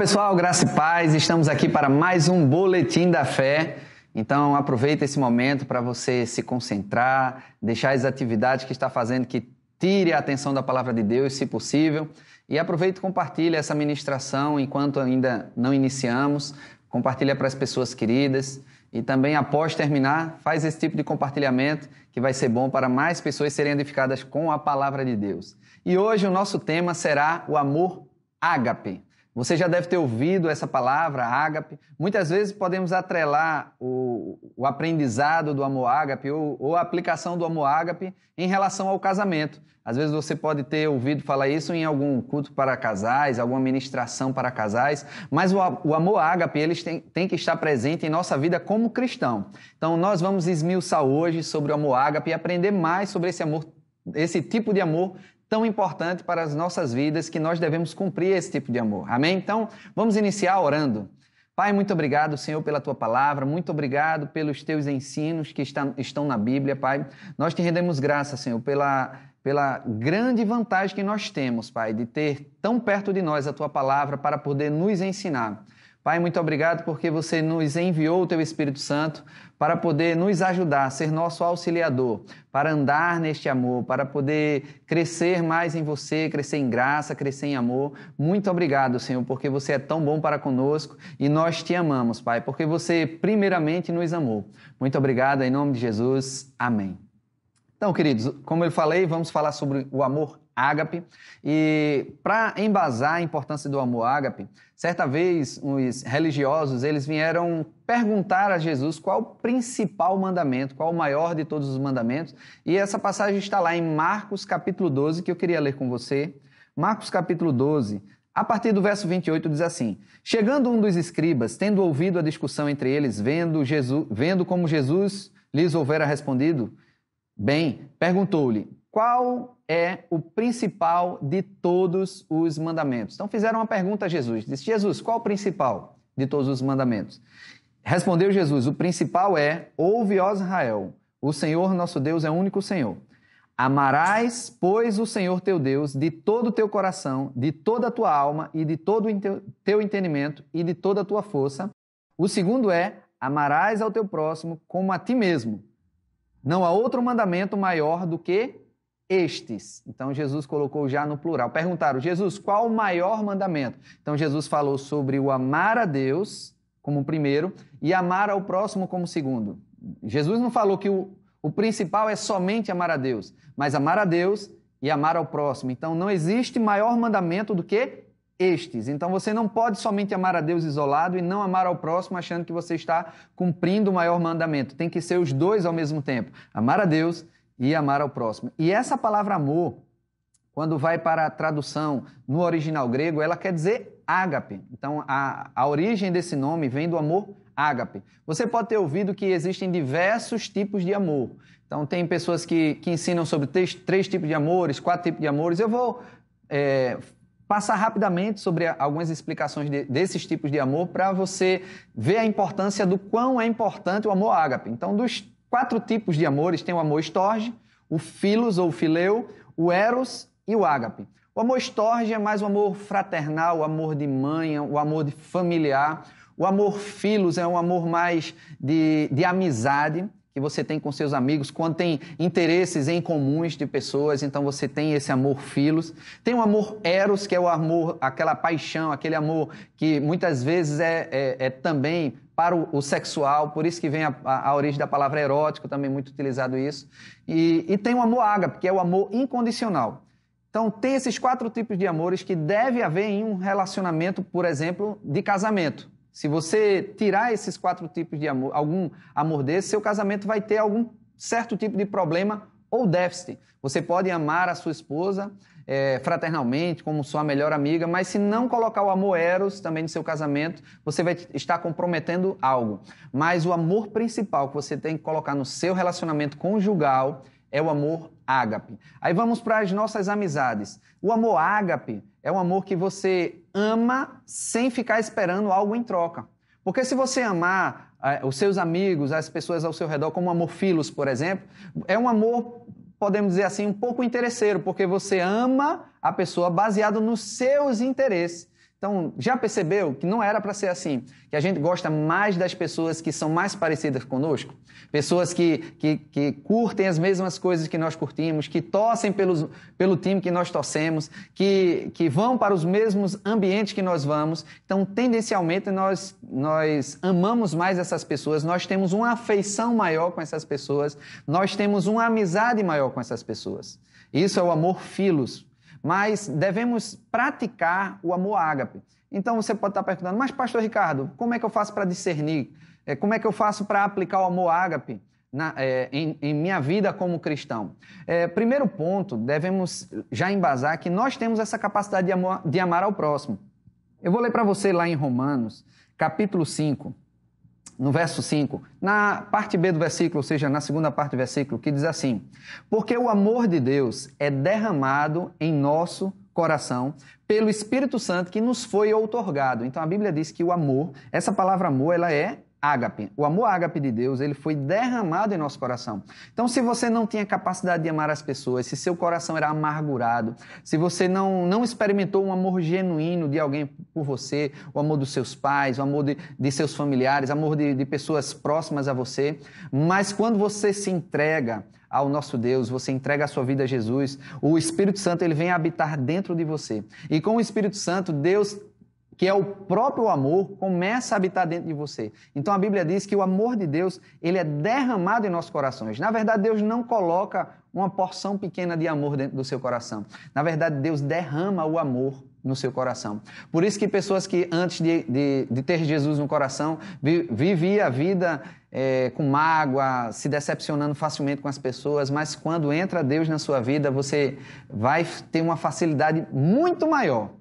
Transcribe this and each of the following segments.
pessoal, graça e paz. Estamos aqui para mais um boletim da fé. Então aproveita esse momento para você se concentrar, deixar as atividades que está fazendo que tire a atenção da palavra de Deus, se possível, e aproveita e compartilha essa ministração enquanto ainda não iniciamos. Compartilha para as pessoas queridas e também após terminar, faz esse tipo de compartilhamento que vai ser bom para mais pessoas serem edificadas com a palavra de Deus. E hoje o nosso tema será o amor ágape. Você já deve ter ouvido essa palavra, ágape. Muitas vezes podemos atrelar o, o aprendizado do amor ágape ou, ou, a aplicação do amor ágape em relação ao casamento. Às vezes você pode ter ouvido falar isso em algum culto para casais, alguma ministração para casais, mas o, o amor ágape ele tem, tem que estar presente em nossa vida como cristão. Então nós vamos esmiuçar hoje sobre o amor ágape e aprender mais sobre esse amor, esse tipo de amor tão importante para as nossas vidas que nós devemos cumprir esse tipo de amor. Amém? Então, vamos iniciar orando. Pai, muito obrigado, Senhor, pela tua palavra, muito obrigado pelos teus ensinos que está, estão na Bíblia, Pai. Nós te rendemos graça, Senhor, pela, pela grande vantagem que nós temos, Pai, de ter tão perto de nós a tua palavra para poder nos ensinar. Pai, muito obrigado porque você nos enviou o teu Espírito Santo para poder nos ajudar, ser nosso auxiliador, para andar neste amor, para poder crescer mais em você, crescer em graça, crescer em amor. Muito obrigado, Senhor, porque você é tão bom para conosco e nós te amamos, Pai, porque você primeiramente nos amou. Muito obrigado, em nome de Jesus. Amém. Então, queridos, como eu falei, vamos falar sobre o amor ágape. E para embasar a importância do amor ágape, certa vez os religiosos eles vieram perguntar a Jesus qual o principal mandamento, qual o maior de todos os mandamentos. E essa passagem está lá em Marcos capítulo 12 que eu queria ler com você. Marcos capítulo 12, a partir do verso 28 diz assim: Chegando um dos escribas, tendo ouvido a discussão entre eles, vendo, Jesus, vendo como Jesus lhes houvera respondido, bem, perguntou-lhe: qual é o principal de todos os mandamentos? Então fizeram uma pergunta a Jesus. Disse: Jesus, qual o principal de todos os mandamentos? Respondeu Jesus: O principal é: Ouve, ó Israel, o Senhor nosso Deus é o único Senhor. Amarás, pois, o Senhor teu Deus de todo o teu coração, de toda a tua alma e de todo o teu entendimento e de toda a tua força. O segundo é: Amarás ao teu próximo como a ti mesmo. Não há outro mandamento maior do que estes. Então Jesus colocou já no plural. Perguntaram, Jesus, qual o maior mandamento? Então Jesus falou sobre o amar a Deus como primeiro e amar ao próximo como segundo. Jesus não falou que o, o principal é somente amar a Deus, mas amar a Deus e amar ao próximo. Então não existe maior mandamento do que estes. Então você não pode somente amar a Deus isolado e não amar ao próximo achando que você está cumprindo o maior mandamento. Tem que ser os dois ao mesmo tempo: amar a Deus e e amar ao próximo. E essa palavra amor, quando vai para a tradução no original grego, ela quer dizer ágape. Então, a, a origem desse nome vem do amor ágape. Você pode ter ouvido que existem diversos tipos de amor. Então, tem pessoas que, que ensinam sobre três, três tipos de amores, quatro tipos de amores. Eu vou é, passar rapidamente sobre algumas explicações de, desses tipos de amor para você ver a importância do quão é importante o amor ágape. Então, dos Quatro tipos de amores: tem o amor estorge, o filos ou fileu, o eros e o ágape. O amor estorge é mais o amor fraternal, o amor de mãe, o amor de familiar. O amor filos é um amor mais de, de amizade que você tem com seus amigos, quando tem interesses em comuns de pessoas, então você tem esse amor filos. Tem o amor eros, que é o amor, aquela paixão, aquele amor que muitas vezes é, é, é também para o, o, sexual, por isso que vem a, a, origem da palavra erótico, também muito utilizado isso. E, e tem o amor ágape, que é o amor incondicional. Então, tem esses quatro tipos de amores que deve haver em um relacionamento, por exemplo, de casamento. Se você tirar esses quatro tipos de amor, algum amor desse, seu casamento vai ter algum certo tipo de problema ou déficit. Você pode amar a sua esposa é, fraternalmente, como sua melhor amiga, mas se não colocar o amor eros também no seu casamento, você vai estar comprometendo algo. Mas o amor principal que você tem que colocar no seu relacionamento conjugal é o amor ágape. Aí vamos para as nossas amizades. O amor ágape é um amor que você ama sem ficar esperando algo em troca. Porque se você amar é, os seus amigos, as pessoas ao seu redor, como o amor filos, por exemplo, é um amor podemos dizer assim, um pouco interesseiro, porque você ama a pessoa baseado nos seus interesses então, já percebeu que não era para ser assim? Que a gente gosta mais das pessoas que são mais parecidas conosco? Pessoas que, que, que curtem as mesmas coisas que nós curtimos, que torcem pelos, pelo time que nós torcemos, que, que vão para os mesmos ambientes que nós vamos. Então, tendencialmente, nós, nós amamos mais essas pessoas, nós temos uma afeição maior com essas pessoas, nós temos uma amizade maior com essas pessoas. Isso é o amor filos, mas devemos praticar o amor ágape. Então você pode estar perguntando, mas pastor Ricardo, como é que eu faço para discernir? É, como é que eu faço para aplicar o amor ágape na, é, em, em, minha vida como cristão? É, primeiro ponto, devemos já embasar que nós temos essa capacidade de, amor, de amar ao próximo. Eu vou ler para você lá em Romanos, capítulo 5, no verso 5, na parte B do versículo, ou seja, na segunda parte do versículo, que diz assim: Porque o amor de Deus é derramado em nosso coração pelo Espírito Santo que nos foi outorgado. Então a Bíblia diz que o amor, essa palavra amor, ela é ágape. O amor ágape de Deus, ele foi derramado em nosso coração. Então, se você não tinha capacidade de amar as pessoas, se seu coração era amargurado, se você não, não experimentou um amor genuíno de alguém por você, o amor dos seus pais, o amor de, de seus familiares, amor de, de pessoas próximas a você, mas quando você se entrega, ao nosso Deus, você entrega a sua vida a Jesus, o Espírito Santo ele vem habitar dentro de você. E com o Espírito Santo, Deus que é o próprio amor, começa a habitar dentro de você. Então a Bíblia diz que o amor de Deus, ele é derramado em nossos corações. Na verdade, Deus não coloca uma porção pequena de amor dentro do seu coração. Na verdade, Deus derrama o amor no seu coração. Por isso que pessoas que antes de, de, de ter Jesus no coração vivia a vida é, com mágoa, se decepcionando facilmente com as pessoas, mas quando entra Deus na sua vida, você vai ter uma facilidade muito maior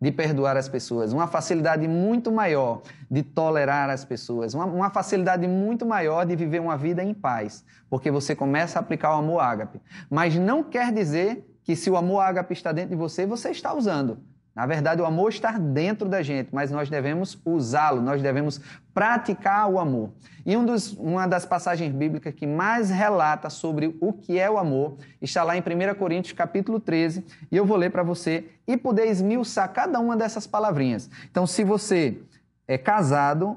de perdoar as pessoas, uma facilidade muito maior de tolerar as pessoas, uma, uma, facilidade muito maior de viver uma vida em paz, porque você começa a aplicar o amor ágape. Mas não quer dizer que se o amor ágape está dentro de você, você está usando. Na verdade, o amor está dentro da gente, mas nós devemos usá-lo, nós devemos praticar o amor. E um dos, uma das passagens bíblicas que mais relata sobre o que é o amor está lá em 1 Coríntios capítulo 13, e eu vou ler para você e poder esmiuçar cada uma dessas palavrinhas. Então, se você é casado,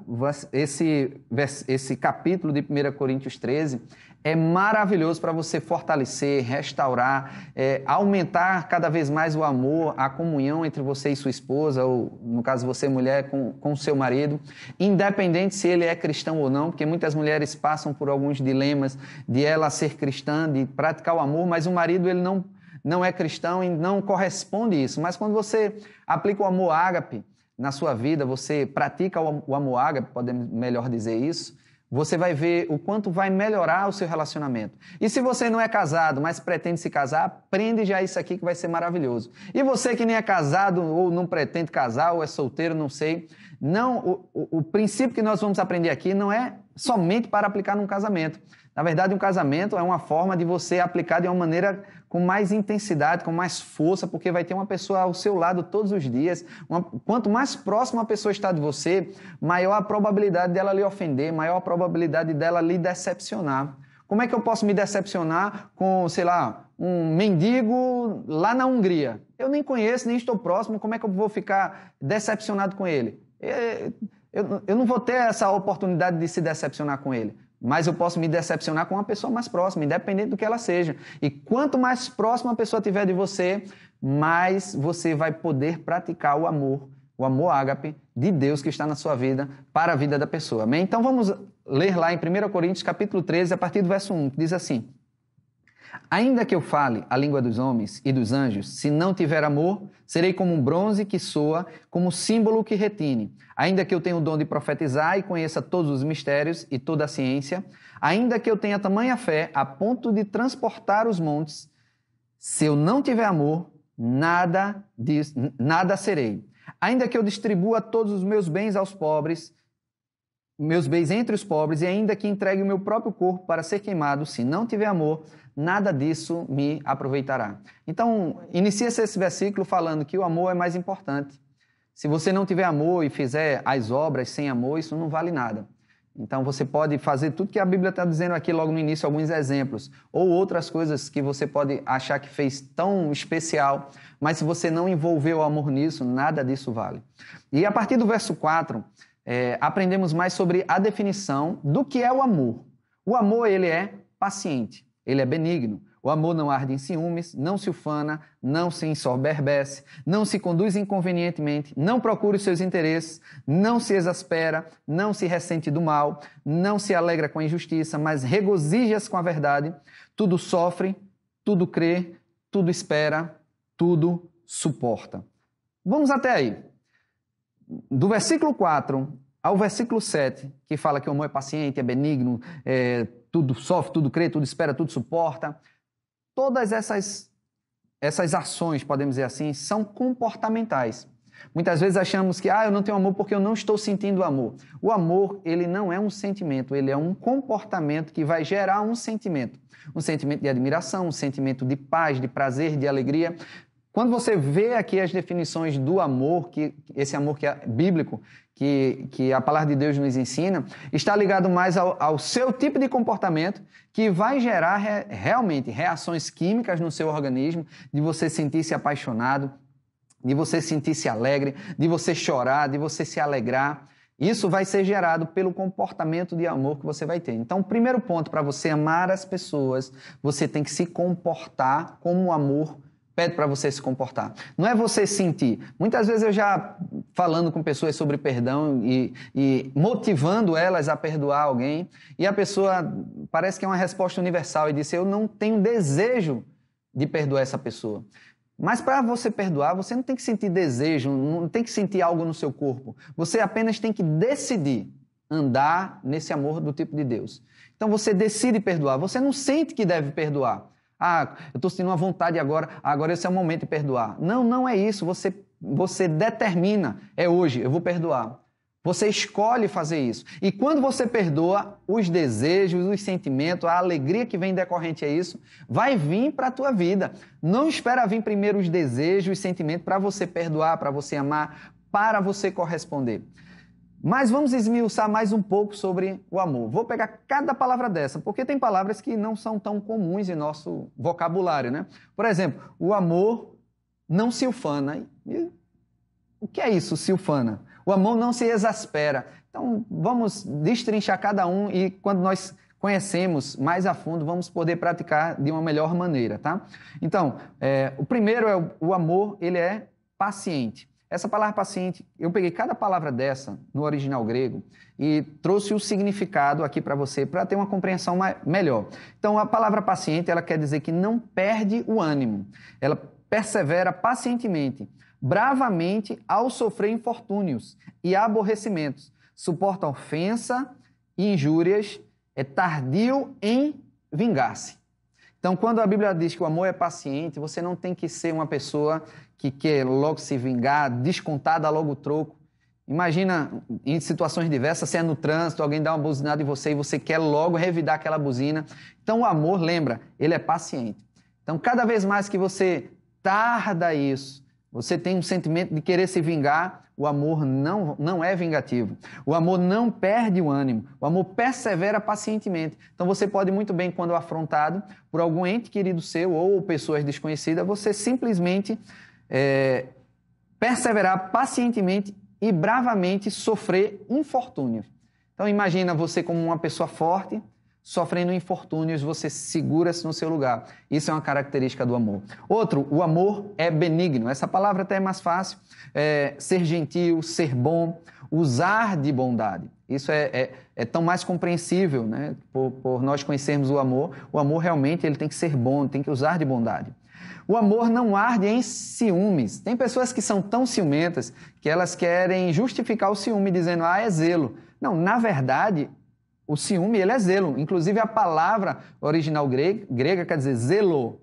esse, esse capítulo de 1 Coríntios 13 é maravilhoso para você fortalecer, restaurar, é, aumentar cada vez mais o amor, a comunhão entre você e sua esposa, ou no caso você mulher com, com seu marido, independente se ele é cristão ou não, porque muitas mulheres passam por alguns dilemas de ela ser cristã, de praticar o amor, mas o marido ele não, não é cristão e não corresponde isso. Mas quando você aplica o amor ágape na sua vida, você pratica o, o amor ágape, podemos melhor dizer isso, você vai ver o quanto vai melhorar o seu relacionamento. E se você não é casado, mas pretende se casar, aprende já isso aqui que vai ser maravilhoso. E você que nem é casado ou não pretende casar ou é solteiro, não sei, não o, o, o princípio que nós vamos aprender aqui não é somente para aplicar num casamento. Na verdade, um casamento é uma forma de você aplicar de uma maneira com mais intensidade, com mais força, porque vai ter uma pessoa ao seu lado todos os dias. Uma, quanto mais próxima a pessoa está de você, maior a probabilidade dela lhe ofender, maior a probabilidade dela lhe decepcionar. Como é que eu posso me decepcionar com, sei lá, um mendigo lá na Hungria? Eu nem conheço, nem estou próximo, como é que eu vou ficar decepcionado com ele? É, eu, eu não vou ter essa oportunidade de se decepcionar com ele mas eu posso me decepcionar com uma pessoa mais próxima, independente do que ela seja. E quanto mais próxima a pessoa tiver de você, mais você vai poder praticar o amor, o amor ágape de Deus que está na sua vida para a vida da pessoa. Amém? Então vamos ler lá em 1 Coríntios capítulo 13, a partir do verso 1, que diz assim: Ainda que eu fale a língua dos homens e dos anjos, se não tiver amor, serei como um bronze que soa, como símbolo que retine. Ainda que eu tenha o dom de profetizar e conheça todos os mistérios e toda a ciência, ainda que eu tenha tamanha fé a ponto de transportar os montes, se eu não tiver amor, nada, nada serei. Ainda que eu distribua todos os meus bens aos pobres, meus bens entre os pobres e ainda que entregue o meu próprio corpo para ser queimado, se não tiver amor, nada disso me aproveitará. Então, inicia-se esse versículo falando que o amor é mais importante. Se você não tiver amor e fizer as obras sem amor, isso não vale nada. Então, você pode fazer tudo que a Bíblia está dizendo aqui logo no início, alguns exemplos, ou outras coisas que você pode achar que fez tão especial, mas se você não envolveu o amor nisso, nada disso vale. E a partir do verso 4, é, aprendemos mais sobre a definição do que é o amor. O amor, ele é paciente, ele é benigno. O amor não arde em ciúmes, não se ufana, não se ensoberbece, não se conduz inconvenientemente, não procura os seus interesses, não se exaspera, não se ressente do mal, não se alegra com a injustiça, mas regozija-se com a verdade. Tudo sofre, tudo crê, tudo espera, tudo suporta. Vamos até aí do versículo 4 ao versículo 7, que fala que o amor é paciente, é benigno, é, tudo sofre, tudo crê, tudo espera, tudo suporta, todas essas, essas ações, podemos dizer assim, são comportamentais. Muitas vezes achamos que ah, eu não tenho amor porque eu não estou sentindo amor. O amor, ele não é um sentimento, ele é um comportamento que vai gerar um sentimento. Um sentimento de admiração, um sentimento de paz, de prazer, de alegria. Quando você vê aqui as definições do amor, que esse amor que é bíblico, que, que a palavra de Deus nos ensina, está ligado mais ao, ao seu tipo de comportamento, que vai gerar re, realmente reações químicas no seu organismo, de você sentir-se apaixonado, de você sentir-se alegre, de você chorar, de você se alegrar. Isso vai ser gerado pelo comportamento de amor que você vai ter. Então, o primeiro ponto para você amar as pessoas, você tem que se comportar como amor pede para você se comportar. Não é você sentir. Muitas vezes eu já falando com pessoas sobre perdão e, e, motivando elas a perdoar alguém, e a pessoa parece que é uma resposta universal e disse: Eu não tenho desejo de perdoar essa pessoa. Mas para você perdoar, você não tem que sentir desejo, não tem que sentir algo no seu corpo. Você apenas tem que decidir andar nesse amor do tipo de Deus. Então você decide perdoar. Você não sente que deve perdoar. Ah, eu estou sentindo uma vontade agora, agora esse é o momento de perdoar. Não, não é isso. Você, você determina, é hoje, eu vou perdoar. Você escolhe fazer isso. E quando você perdoa, os desejos, os sentimentos, a alegria que vem decorrente a isso, vai vir para a tua vida. Não espera vir primeiro os desejos, os sentimentos para você perdoar, para você amar, para você corresponder. Mas vamos esmiuçar mais um pouco sobre o amor. Vou pegar cada palavra dessa, porque tem palavras que não são tão comuns em nosso vocabulário, né? Por exemplo, o amor não se ufana. E o que é isso, se ufana? O amor não se exaspera. Então, vamos destrinchar cada um e quando nós conhecemos mais a fundo, vamos poder praticar de uma melhor maneira, tá? Então, é, o primeiro é o, o amor, ele é paciente. Essa palavra paciente, eu peguei cada palavra dessa no original grego e trouxe o significado aqui para você para ter uma compreensão mais, melhor. Então, a palavra paciente, ela quer dizer que não perde o ânimo. Ela persevera pacientemente, bravamente ao sofrer infortúnios e aborrecimentos, suporta ofensa e injúrias, é tardio em vingar-se. Então, quando a Bíblia diz que o amor é paciente, você não tem que ser uma pessoa que quer logo se vingar, descontar, dá logo o troco. Imagina em situações diversas, se é no trânsito, alguém dá uma buzinada em você e você quer logo revidar aquela buzina. Então o amor, lembra, ele é paciente. Então cada vez mais que você tarda isso, você tem um sentimento de querer se vingar, o amor não, não é vingativo. O amor não perde o ânimo. O amor persevera pacientemente. Então você pode muito bem, quando afrontado por algum ente querido seu ou pessoas desconhecidas, você simplesmente é, perseverar pacientemente e bravamente sofrer infortúnios. Então imagina você como uma pessoa forte, sofrendo infortúnios, você segura-se no seu lugar. Isso é uma característica do amor. Outro, o amor é benigno. Essa palavra até é mais fácil. É, ser gentil, ser bom, usar de bondade. Isso é, é, é tão mais compreensível, né? Por, por, nós conhecermos o amor, o amor realmente ele tem que ser bom, tem que usar de bondade. O amor não arde em ciúmes. Tem pessoas que são tão ciumentas que elas querem justificar o ciúme dizendo, ah, é zelo. Não, na verdade, o ciúme ele é zelo. Inclusive, a palavra original grega, grega quer dizer zelo.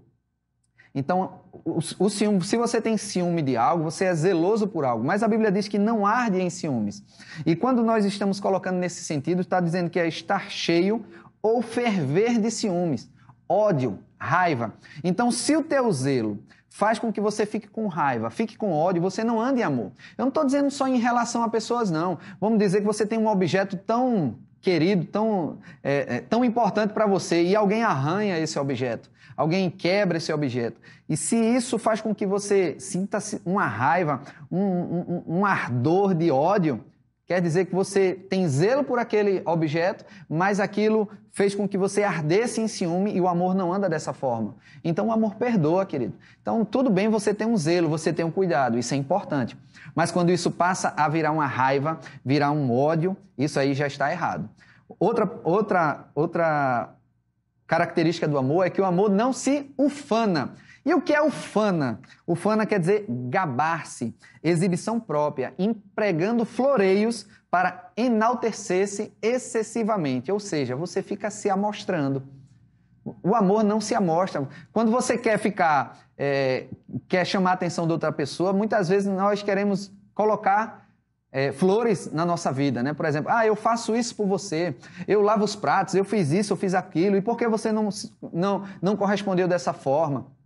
Então, o, o ciúme, se você tem ciúme de algo, você é zeloso por algo. Mas a Bíblia diz que não arde em ciúmes. E quando nós estamos colocando nesse sentido, está dizendo que é estar cheio ou ferver de ciúmes. Ódio, raiva. Então, se o teu zelo faz com que você fique com raiva, fique com ódio, você não ande em amor. Eu não estou dizendo só em relação a pessoas, não. Vamos dizer que você tem um objeto tão querido, tão, é, é tão importante para você, e alguém arranha esse objeto, alguém quebra esse objeto. E se isso faz com que você sinta uma raiva, um, um, um ardor de ódio, Quer dizer que você tem zelo por aquele objeto, mas aquilo fez com que você ardesse em ciúme e o amor não anda dessa forma. Então o amor perdoa, querido. Então tudo bem você ter um zelo, você ter um cuidado, isso é importante. Mas quando isso passa a virar uma raiva, virar um ódio, isso aí já está errado. Outra, outra, outra característica do amor é que o amor não se ufana. E o que é ufana? Ufana quer dizer gabar-se, exibição própria, empregando floreios para enaltecer-se excessivamente, ou seja, você fica se amostrando. O amor não se amostra. Quando você quer ficar, é, quer chamar a atenção de outra pessoa, muitas vezes nós queremos colocar é, flores na nossa vida, né? Por exemplo, ah, eu faço isso por você, eu lavo os pratos, eu fiz isso, eu fiz aquilo, e por que você não, não, não correspondeu dessa forma?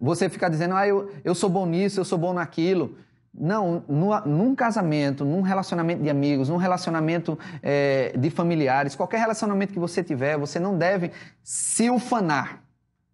Você ficar dizendo, ah, eu, eu sou bom nisso, eu sou bom naquilo. Não, no, num casamento, num relacionamento de amigos, num relacionamento é, de familiares, qualquer relacionamento que você tiver, você não deve se ufanar.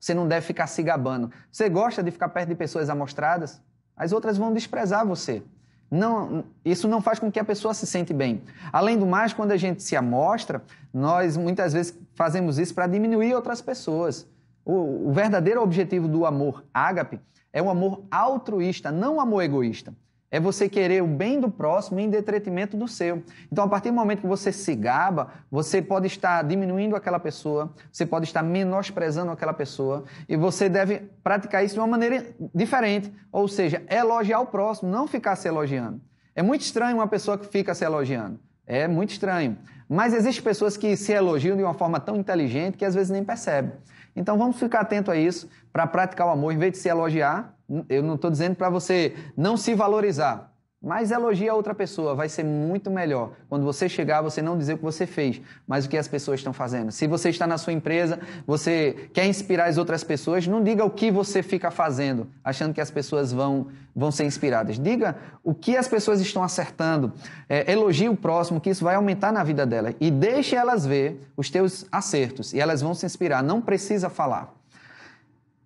Você não deve ficar se gabando. Você gosta de ficar perto de pessoas amostradas? As outras vão desprezar você. Não, isso não faz com que a pessoa se sente bem. Além do mais, quando a gente se amostra, nós muitas vezes fazemos isso para diminuir outras pessoas. O, o verdadeiro objetivo do amor ágape é um amor altruísta, não um amor egoísta. É você querer o bem do próximo em detrimento do seu. Então, a partir do momento que você se gaba, você pode estar diminuindo aquela pessoa, você pode estar menosprezando aquela pessoa, e você deve praticar isso de uma maneira diferente. Ou seja, elogiar o próximo, não ficar se elogiando. É muito estranho uma pessoa que fica se elogiando. É muito estranho. Mas existem pessoas que se elogiam de uma forma tão inteligente que às vezes nem percebem. Então vamos ficar atento a isso para praticar o amor. Em vez de se elogiar, eu não estou dizendo para você não se valorizar. Mas elogia a outra pessoa, vai ser muito melhor. Quando você chegar, você não dizer o que você fez, mas o que as pessoas estão fazendo. Se você está na sua empresa, você quer inspirar as outras pessoas, não diga o que você fica fazendo, achando que as pessoas vão, vão ser inspiradas. Diga o que as pessoas estão acertando. É, elogie o próximo, que isso vai aumentar na vida dela. E deixe elas ver os teus acertos, e elas vão se inspirar. Não precisa falar.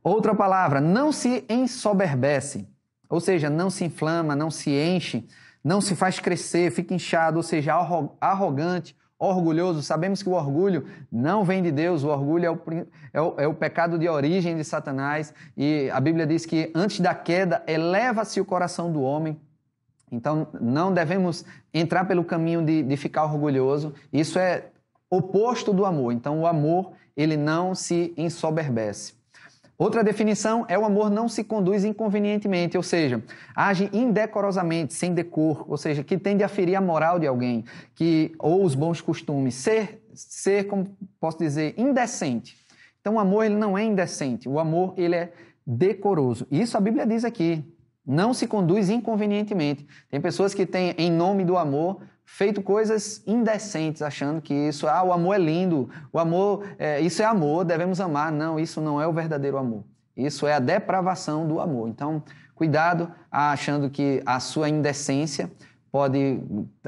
Outra palavra, não se ensoberbece. Ou seja, não se inflama, não se enche, não se faz crescer, fica inchado, ou seja, arrogante, orgulhoso. Sabemos que o orgulho não vem de Deus, o orgulho é o, é o, é o pecado de origem de Satanás. E a Bíblia diz que antes da queda, eleva-se o coração do homem. Então, não devemos entrar pelo caminho de, de ficar orgulhoso. Isso é oposto do amor. Então, o amor, ele não se ensoberbece. Outra definição é o amor não se conduz inconvenientemente, ou seja, age indecorosamente, sem decor, ou seja, que tende a ferir a moral de alguém, que ou os bons costumes, ser ser como posso dizer, indecente. Então o amor ele não é indecente, o amor ele é decoroso. Isso a Bíblia diz aqui. Não se conduz inconvenientemente. Tem pessoas que têm em nome do amor feito coisas indecentes, achando que isso, ah, o amor é lindo, o amor, é, isso é amor, devemos amar. Não, isso não é o verdadeiro amor. Isso é a depravação do amor. Então, cuidado ah, achando que a sua indecência pode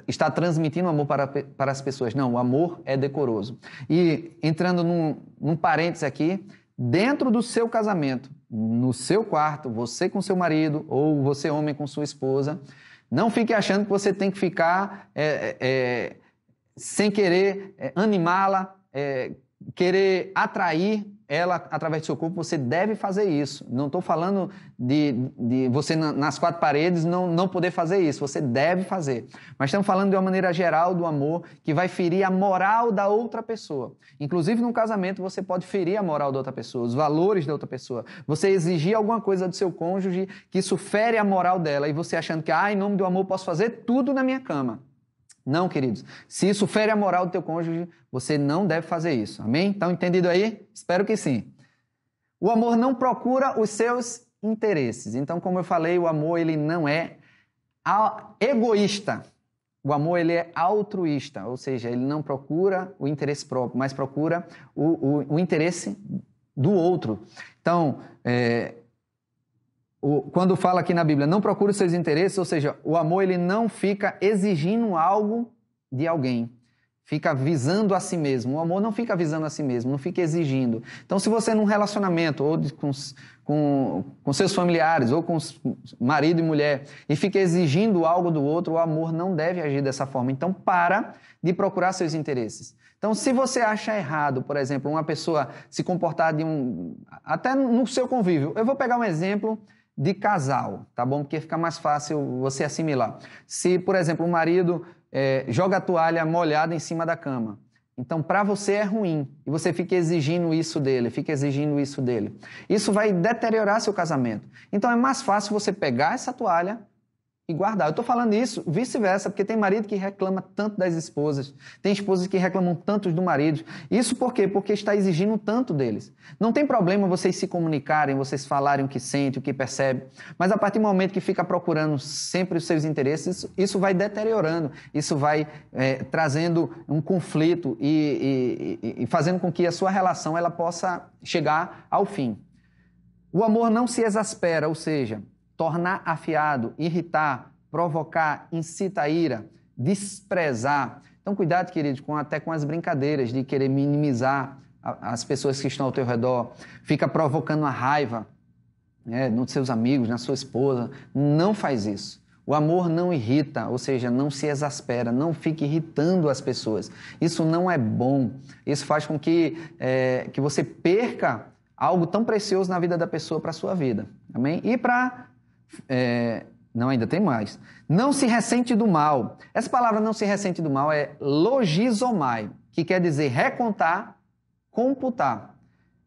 estar transmitindo amor para, para as pessoas. Não, o amor é decoroso. E entrando num, num parênteses aqui, dentro do seu casamento, no seu quarto, você com seu marido ou você homem com sua esposa, não fique achando que você tem que ficar é, é, sem querer animá-la, querer atrair ela através do seu corpo, você deve fazer isso. Não estou falando de, de você nas quatro paredes não, não poder fazer isso, você deve fazer. Mas estamos falando de uma maneira geral do amor que vai ferir a moral da outra pessoa. Inclusive no casamento, você pode ferir a moral da outra pessoa, os valores da outra pessoa. Você exigir alguma coisa do seu cônjuge que isso fere a moral dela e você achando que, ah, em nome do amor, posso fazer tudo na minha cama. Não, queridos. Se isso fere a moral do teu cônjuge, você não deve fazer isso. Amém? Estão entendido aí? Espero que sim. O amor não procura os seus interesses. Então, como eu falei, o amor ele não é egoísta. O amor ele é altruísta, ou seja, ele não procura o interesse próprio, mas procura o, o, o interesse do outro. Então, é, o, quando fala aqui na Bíblia, não procure os seus interesses, ou seja, o amor ele não fica exigindo algo de alguém, fica visando a si mesmo. O amor não fica visando a si mesmo, não fica exigindo. Então, se você num relacionamento ou com, com, com seus familiares ou com marido e mulher e fica exigindo algo do outro, o amor não deve agir dessa forma. Então, para de procurar seus interesses. Então, se você acha errado, por exemplo, uma pessoa se comportar de um até no seu convívio, eu vou pegar um exemplo de casal, tá bom? Porque fica mais fácil você assimilar. Se, por exemplo, o marido é, joga a toalha molhada em cima da cama, então para você é ruim e você fica exigindo isso dele, fica exigindo isso dele. Isso vai deteriorar seu casamento. Então é mais fácil você pegar essa toalha, e guardar. Eu estou falando isso vice-versa, porque tem marido que reclama tanto das esposas, tem esposas que reclamam tanto do marido. Isso por quê? Porque está exigindo tanto deles. Não tem problema vocês se comunicarem, vocês falarem o que sente, o que percebe, mas a partir do momento que fica procurando sempre os seus interesses, isso, isso vai deteriorando, isso vai é, trazendo um conflito e, e, e fazendo com que a sua relação ela possa chegar ao fim. O amor não se exaspera, ou seja, tornar afiado, irritar, provocar, incita a ira, desprezar. Então, cuidado, querido, com, até com as brincadeiras de querer minimizar as pessoas que estão ao teu redor. Fica provocando a raiva né, nos seus amigos, na sua esposa. Não faz isso. O amor não irrita, ou seja, não se exaspera, não fica irritando as pessoas. Isso não é bom. Isso faz com que, é, que você perca algo tão precioso na vida da pessoa para a sua vida. Amém? E para é, não, ainda tem mais. Não se ressente do mal. Essa palavra não se ressente do mal é logizomai, que quer dizer recontar, computar,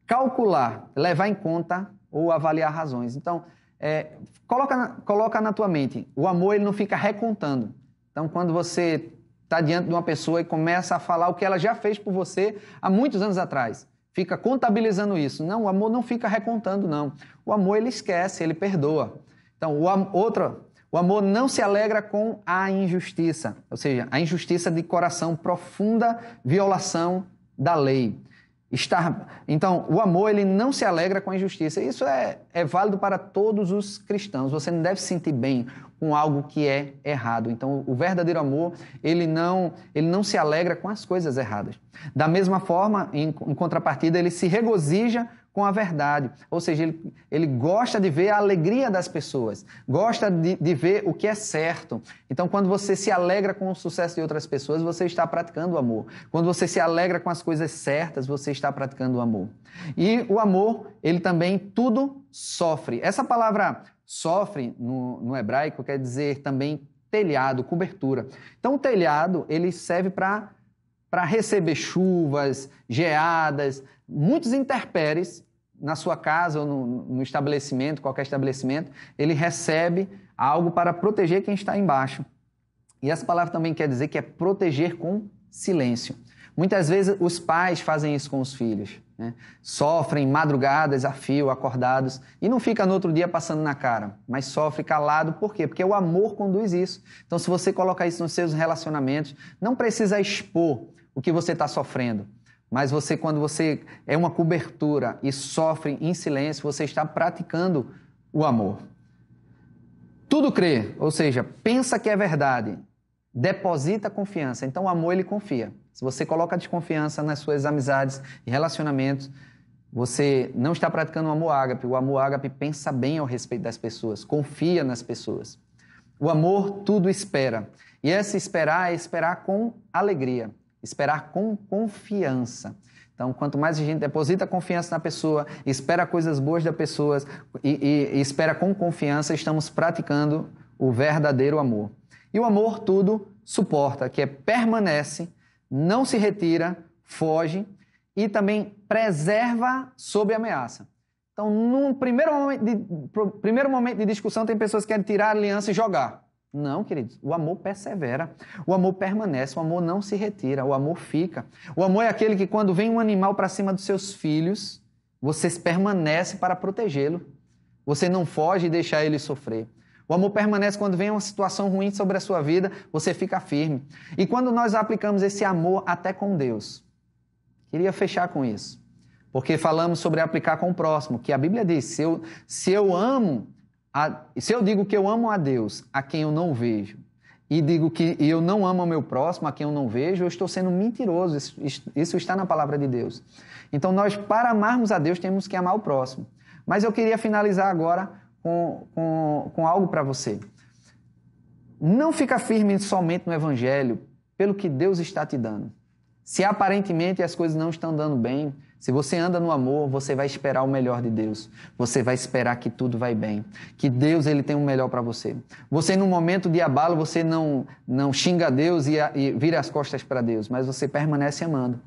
calcular, levar em conta ou avaliar razões. Então, é, coloca, coloca na tua mente, o amor ele não fica recontando. Então, quando você está diante de uma pessoa e começa a falar o que ela já fez por você há muitos anos atrás, fica contabilizando isso. Não, o amor não fica recontando, não. O amor ele esquece, ele perdoa. Então, o, outra, o amor não se alegra com a injustiça, ou seja, a injustiça de coração, profunda violação da lei. Estar, então, o amor ele não se alegra com a injustiça. Isso é, é válido para todos os cristãos. Você não deve se sentir bem com algo que é errado. Então, o verdadeiro amor ele não ele não se alegra com as coisas erradas. Da mesma forma, em, em contrapartida, ele se regozija com a verdade. Ou seja, ele, ele gosta de ver a alegria das pessoas, gosta de, de ver o que é certo. Então, quando você se alegra com o sucesso de outras pessoas, você está praticando o amor. Quando você se alegra com as coisas certas, você está praticando o amor. E o amor, ele também tudo sofre. Essa palavra sofre no, no hebraico quer dizer também telhado, cobertura. Então, o telhado, ele serve para para receber chuvas, geadas, muitos intempéries na sua casa ou no, no, estabelecimento, qualquer estabelecimento, ele recebe algo para proteger quem está embaixo. E essa palavra também quer dizer que é proteger com silêncio. Muitas vezes os pais fazem isso com os filhos. Né? Sofrem madrugadas a fio, acordados, e não fica no outro dia passando na cara, mas sofre calado. Por quê? Porque o amor conduz isso. Então, se você colocar isso nos seus relacionamentos, não precisa expor, o que você está sofrendo. Mas você, quando você é uma cobertura e sofre em silêncio, você está praticando o amor. Tudo crê, ou seja, pensa que é verdade, deposita confiança. Então, o amor ele confia. Se você coloca desconfiança nas suas amizades e relacionamentos, você não está praticando o amor ágape. O amor ágape pensa bem ao respeito das pessoas, confia nas pessoas. O amor tudo espera. E esse esperar é esperar com alegria. Esperar com confiança. Então, quanto mais a gente deposita confiança na pessoa, espera coisas boas da pessoa e, e, e espera com confiança, estamos praticando o verdadeiro amor. E o amor tudo suporta, que é permanece, não se retira, foge e também preserva sob ameaça. Então, no primeiro momento de, primeiro momento de discussão, tem pessoas que querem tirar a aliança e jogar. Não, queridos. O amor persevera. O amor permanece. O amor não se retira. O amor fica. O amor é aquele que, quando vem um animal para cima dos seus filhos, você permanece para protegê-lo. Você não foge e deixa ele sofrer. O amor permanece quando vem uma situação ruim sobre a sua vida, você fica firme. E quando nós aplicamos esse amor até com Deus. Queria fechar com isso. Porque falamos sobre aplicar com o próximo, que a Bíblia diz: se eu, se eu amo a, se eu digo que eu amo a Deus, a quem eu não vejo, e digo que eu não amo o meu próximo, a quem eu não vejo, eu estou sendo mentiroso. Isso, isso está na palavra de Deus. Então, nós, para amarmos a Deus, temos que amar o próximo. Mas eu queria finalizar agora com, com, com algo para você. Não fica firme somente no Evangelho, pelo que Deus está te dando. Se aparentemente as coisas não estão dando bem, se você anda no amor, você vai esperar o melhor de Deus. Você vai esperar que tudo vai bem, que Deus ele tem o melhor para você. Você no momento de abalo, você não não xinga Deus e, e vira as costas para Deus, mas você permanece amando.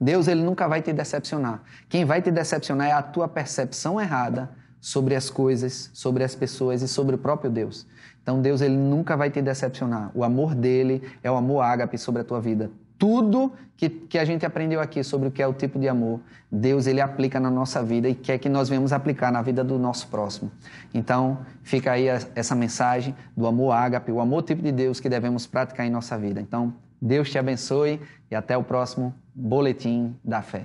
Deus ele nunca vai te decepcionar. Quem vai te decepcionar é a tua percepção errada sobre as coisas, sobre as pessoas e sobre o próprio Deus. Então Deus ele nunca vai te decepcionar. O amor dele é o amor ágape sobre a tua vida tudo que, que a gente aprendeu aqui sobre o que é o tipo de amor, Deus ele aplica na nossa vida e quer que nós venhamos aplicar na vida do nosso próximo. Então, fica aí a, essa mensagem do amor ágape, o amor tipo de Deus que devemos praticar em nossa vida. Então, Deus te abençoe e até o próximo Boletim da Fé.